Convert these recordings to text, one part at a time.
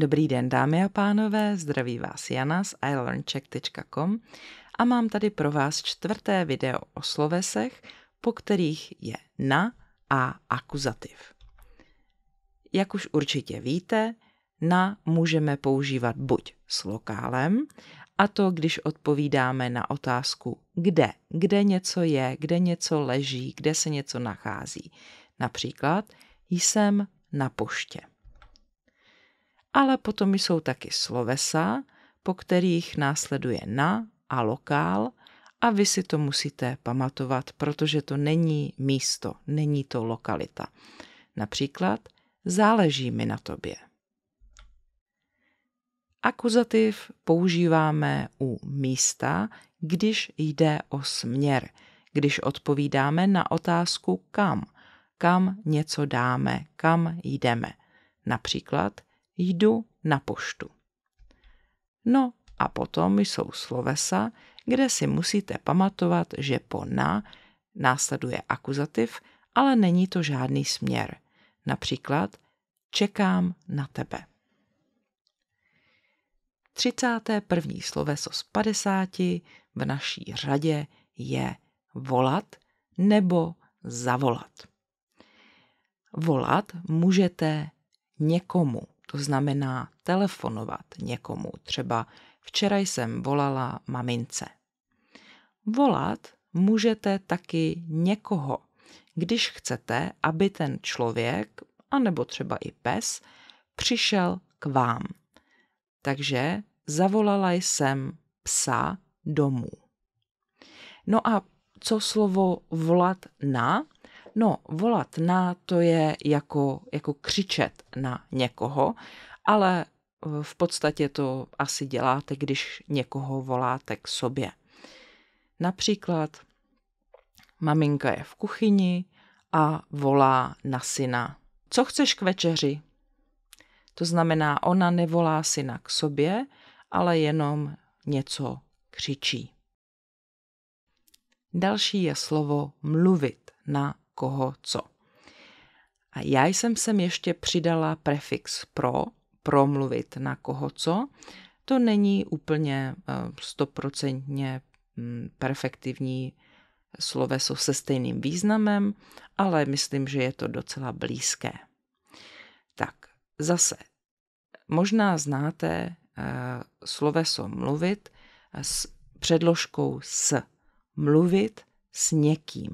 Dobrý den, dámy a pánové, zdraví vás Jana z ilearncheck.com a mám tady pro vás čtvrté video o slovesech, po kterých je na a akuzativ. Jak už určitě víte, na můžeme používat buď s lokálem, a to když odpovídáme na otázku kde, kde něco je, kde něco leží, kde se něco nachází. Například jsem na poště ale potom jsou taky slovesa, po kterých následuje na a lokál a vy si to musíte pamatovat, protože to není místo, není to lokalita. Například záleží mi na tobě. Akuzativ používáme u místa, když jde o směr, když odpovídáme na otázku kam, kam něco dáme, kam jdeme. Například jdu na poštu. No a potom jsou slovesa, kde si musíte pamatovat, že po na následuje akuzativ, ale není to žádný směr. Například čekám na tebe. 31. sloveso z 50 v naší řadě je volat nebo zavolat. Volat můžete někomu to znamená telefonovat někomu. Třeba včera jsem volala mamince. Volat můžete taky někoho, když chcete, aby ten člověk, anebo třeba i pes, přišel k vám. Takže zavolala jsem psa domů. No a co slovo volat na No, volat na to je jako, jako křičet na někoho, ale eh, v podstatě to asi děláte, když někoho voláte k sobě. Například maminka je v kuchyni a volá na syna. Co chceš k večeři? To znamená, ona nevolá syna k sobě, ale jenom něco křičí. Další je slovo mluvit na koho co. A já jsem sem ještě přidala prefix pro, promluvit na koho co. To není úplně eh, stoprocentně mm, perfektivní sloveso se stejným významem, ale myslím, že je to docela blízké. Tak, zase, možná znáte eh, sloveso mluvit eh, s předložkou s. Mluvit s někým.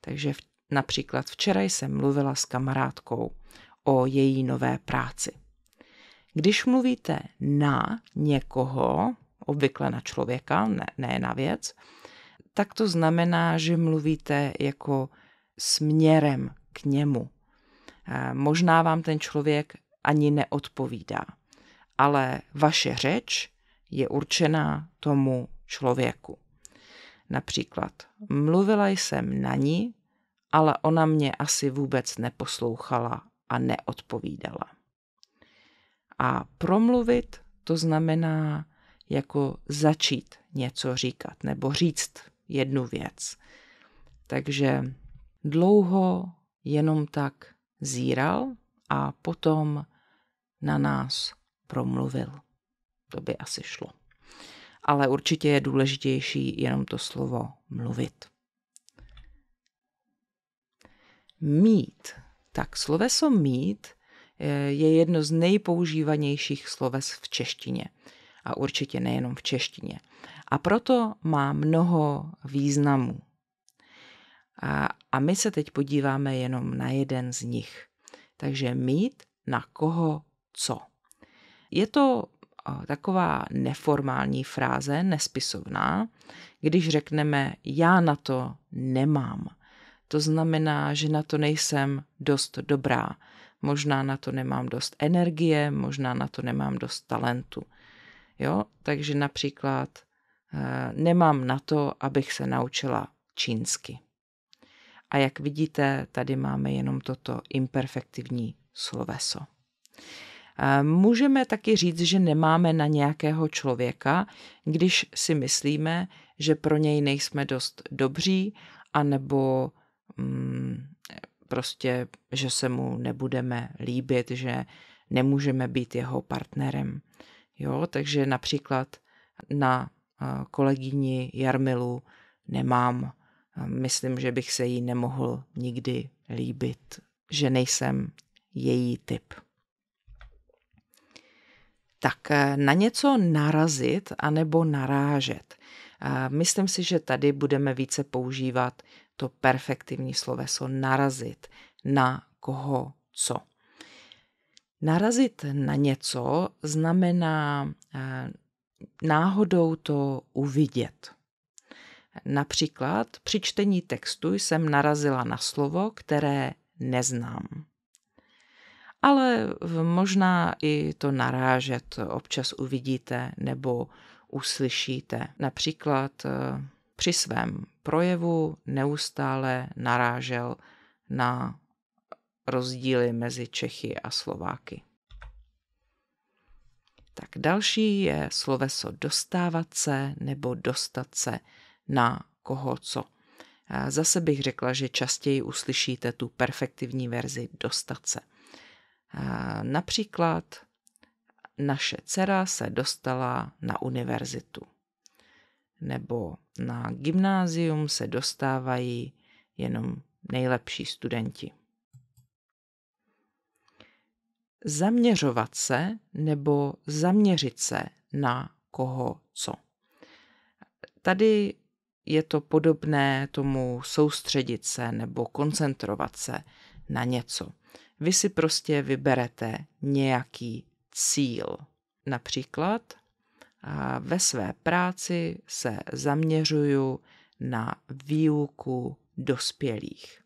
Takže v, například včera jsem mluvila s kamarádkou o její nové práci. Když mluvíte na někoho, obvykle na člověka, ne, ne na věc, tak to znamená, že mluvíte jako směrem k němu. Eh, možná vám ten člověk ani neodpovídá, ale vaše řeč je určená tomu člověku. Například, mluvila jsem na ní, ale ona mě asi vůbec neposlouchala a neodpovídala. A promluvit to znamená jako začít něco říkat nebo říct jednu věc. Takže dlouho jenom tak zíral a potom na nás promluvil. To by asi šlo ale určitě je důležitější jenom to slovo mluvit. Mít. Tak sloveso mít eh, je jedno z nejpoužívanějších sloves v češtině. A určitě nejenom v češtině. A proto má mnoho významů. A, a my se teď podíváme jenom na jeden z nich. Takže mít na koho co. Je to Eh, taková neformální fráze, nespisovná, když řekneme já na to nemám. To znamená, že na to nejsem dost dobrá. Možná na to nemám dost energie, možná na to nemám dost talentu. Jo, takže například eh, nemám na to, abych se naučila čínsky. A jak vidíte, tady máme jenom toto imperfektivní sloveso. Můžeme taky říct, že nemáme na nějakého člověka, když si myslíme, že pro něj nejsme dost dobří, anebo mm, prostě, že se mu nebudeme líbit, že nemůžeme být jeho partnerem. Jo, takže například na eh, kolegyni Jarmilu nemám, myslím, že bych se jí nemohl nikdy líbit, že nejsem její typ tak eh, na něco narazit anebo narážet. Myslím si, že tady budeme více používat to perfektivní sloveso narazit na koho co. Narazit na něco znamená eh, náhodou to uvidět. Například při čtení textu jsem narazila na slovo, které neznám ale možná i to narážet občas uvidíte nebo uslyšíte. Například eh, při svém projevu neustále narážel na rozdíly mezi Čechy a Slováky. Tak další je sloveso dostávat se nebo dostat se na koho co. Eh, zase bych řekla, že častěji uslyšíte tu perfektivní verzi dostat se. Například naše dcera se dostala na univerzitu. Nebo na gymnázium se dostávají jenom nejlepší studenti. Zaměřovat se nebo zaměřit se na koho co. Tady je to podobné tomu soustředit se nebo koncentrovat se na něco. Vy si prostě vyberete nějaký cíl. Například ve své práci se zaměřuju na výuku dospělých.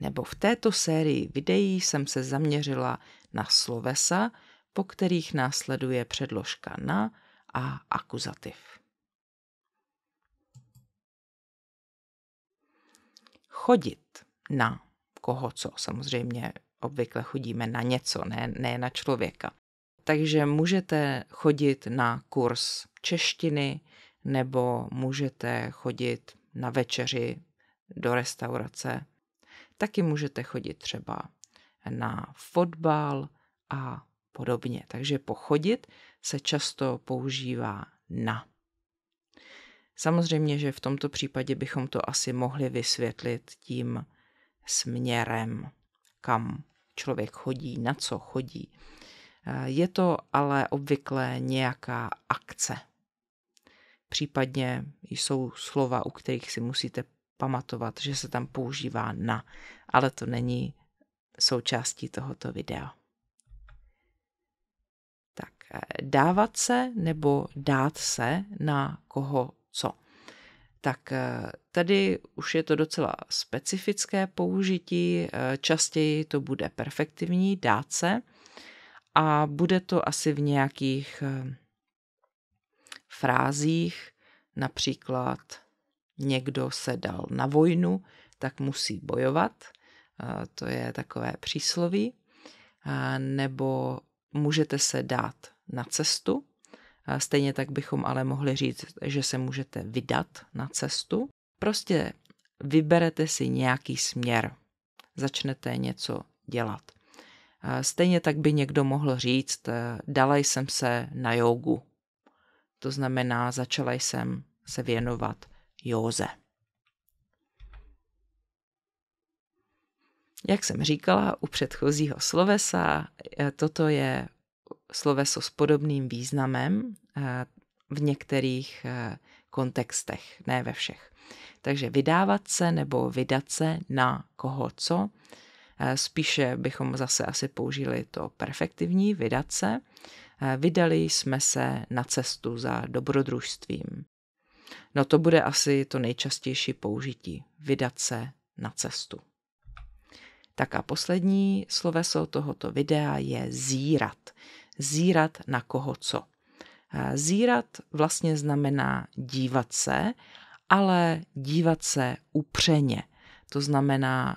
Nebo v této sérii videí jsem se zaměřila na slovesa, po kterých následuje předložka na a akuzativ. Chodit na koho co. Samozřejmě obvykle chodíme na něco, ne, ne na člověka. Takže můžete chodit na kurz češtiny nebo můžete chodit na večeři do restaurace. Taky můžete chodit třeba na fotbal a podobně. Takže pochodit se často používá na. Samozřejmě, že v tomto případě bychom to asi mohli vysvětlit tím směrem, kam člověk chodí, na co chodí. Eh, je to ale obvykle nějaká akce. Případně jsou slova, u kterých si musíte pamatovat, že se tam používá na, ale to není součástí tohoto videa. Tak eh, dávat se nebo dát se na koho co tak eh, tady už je to docela specifické použití, eh, častěji to bude perfektivní dáce a bude to asi v nějakých eh, frázích, například někdo se dal na vojnu, tak musí bojovat, to je takové přísloví, nebo můžete se dát na cestu, Stejně tak bychom ale mohli říct, že se můžete vydat na cestu. Prostě vyberete si nějaký směr, začnete něco dělat. Stejně tak by někdo mohl říct, eh, dala jsem se na jogu. To znamená, začala jsem se věnovat józe. Jak jsem říkala u předchozího slovesa, eh, toto je sloveso s podobným významem eh, v některých eh, kontextech, ne ve všech. Takže vydávat se nebo vydat se na koho co, eh, spíše bychom zase asi použili to perfektivní, vydat se. Vydali jsme se na cestu za dobrodružstvím. No to bude asi to nejčastější použití, vydat se na cestu. Tak a poslední sloveso tohoto videa je zírat zírat na koho co. Zírat vlastně znamená dívat se, ale dívat se upřeně. To znamená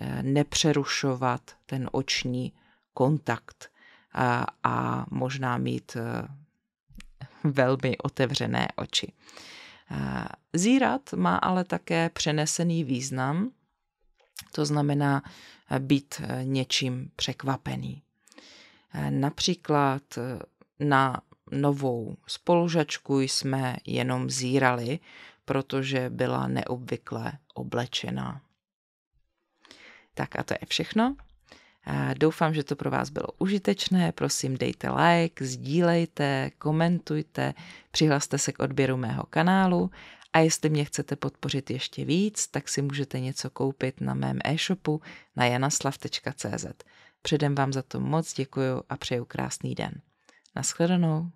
eh, nepřerušovat ten oční kontakt a, a možná mít eh, velmi otevřené oči. Zírat má ale také přenesený význam, to znamená být eh, něčím překvapený. Například eh, na novou spolužačku jsme jenom zírali, protože byla neobvykle oblečená. Tak a to je všechno. Doufám, že to pro vás bylo užitečné. Prosím, dejte like, sdílejte, komentujte, přihlaste se k odběru mého kanálu a jestli mě chcete podpořit ještě víc, tak si můžete něco koupit na mém e-shopu na janaslav.cz. Předem vám za to moc děkuju a přeju krásný den. Naschledanou.